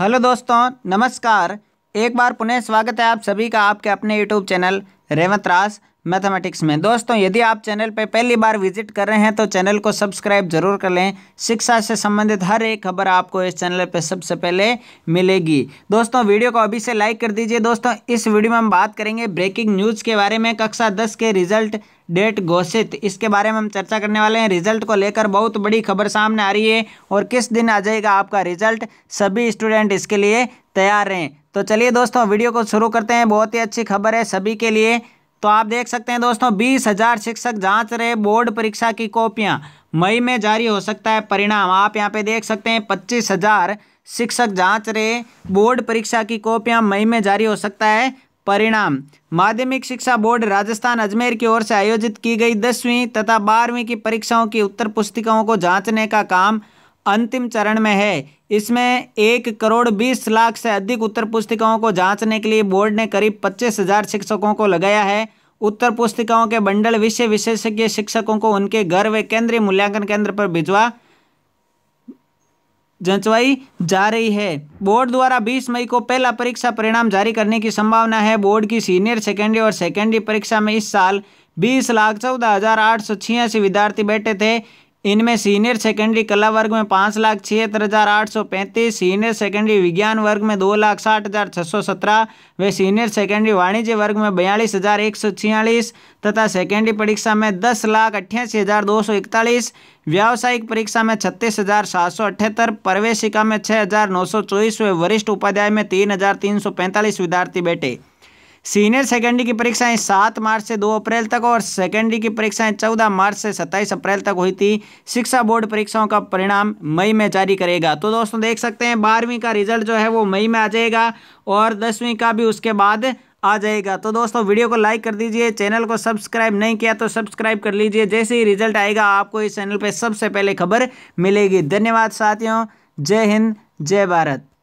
hello दोस्तों नमस्कार एक बार पुनः स्वागत है आप सभी का आपके अपने यूट्यूब चैनल रेवंत रास मैथमेटिक्स में दोस्तों यदि आप चैनल पर पहली बार विजिट कर रहे हैं तो चैनल को सब्सक्राइब जरूर कर लें शिक्षा से संबंधित हर एक खबर आपको इस चैनल पर सबसे पहले मिलेगी दोस्तों वीडियो को अभी से लाइक कर दीजिए दोस्तों इस वीडियो में हम बात करेंगे ब्रेकिंग न्यूज़ के बारे में कक्षा दस के रिजल्ट डेट घोषित इसके बारे में हम चर्चा करने वाले हैं रिजल्ट को लेकर बहुत बड़ी खबर सामने आ रही है और किस दिन आ जाएगा आपका रिजल्ट सभी स्टूडेंट इसके लिए तैयार हैं तो चलिए दोस्तों वीडियो को शुरू करते हैं बहुत ही अच्छी खबर है सभी के लिए तो आप देख सकते हैं दोस्तों बीस हजार शिक्षक जांच रहे बोर्ड परीक्षा की कॉपियां मई में जारी हो सकता है परिणाम आप यहाँ पे देख सकते हैं पच्चीस हजार शिक्षक जांच रहे बोर्ड परीक्षा की कॉपियां मई में जारी हो सकता है परिणाम माध्यमिक शिक्षा बोर्ड राजस्थान अजमेर की ओर से आयोजित की गई दसवीं तथा बारहवीं की परीक्षाओं की उत्तर पुस्तिकाओं को जांचने का काम अंतिम चरण में है इसमें एक करोड़ बीस लाख से अधिक उत्तर पुस्तिकाओं को जांचने के लिए बोर्ड ने करीब पच्चीस हजार शिक्षकों को लगाया है उत्तर पुस्तिकाओं के बंडल विषय विशेषज्ञ शिक्षकों को उनके घर व केंद्रीय मूल्यांकन केंद्र पर भिजवा जंचवाई जा रही है बोर्ड द्वारा 20 मई को पहला परीक्षा परिणाम जारी करने की संभावना है बोर्ड की सीनियर सेकेंडरी और सेकेंडरी परीक्षा में इस साल बीस लाख चौदह हजार आठ सौ छियासी विद्यार्थी बैठे थे इनमें सीनियर सेकेंडरी कला वर्ग में पाँच लाख छिहत्तर हज़ार आठ सौ पैंतीस सीनियर सेकेंडरी विज्ञान वर्ग में दो लाख साठ हज़ार छः सौ सत्रह व सीनियर सेकेंडरी वाणिज्य वर्ग में बयालीस हज़ार एक सौ छियालीस तथा सेकेंडरी परीक्षा में दस लाख अट्ठासी हज़ार दो सौ इकतालीस व्यावसायिक परीक्षा में छत्तीस हज़ार सात सौ अठहत्तर प्रवेशिका में छः हज़ार नौ सौ चौबीस व वरिष्ठ उपाध्याय में तीन हज़ार तीन सौ पैंतालीस विद्यार्थी बैठे सीनियर सेकेंडरी की परीक्षाएं सात मार्च से दो अप्रैल तक और सेकेंडरी की परीक्षाएं चौदह मार्च से सत्ताईस अप्रैल तक हुई थी शिक्षा बोर्ड परीक्षाओं का परिणाम मई में जारी करेगा तो दोस्तों देख सकते हैं बारहवीं का रिजल्ट जो है वो मई में आ जाएगा और दसवीं का भी उसके बाद आ जाएगा तो दोस्तों वीडियो को लाइक कर दीजिए चैनल को सब्सक्राइब नहीं किया तो सब्सक्राइब कर लीजिए जैसे ही रिजल्ट आएगा आपको इस चैनल पर सबसे पहले खबर मिलेगी धन्यवाद साथियों जय हिंद जय भारत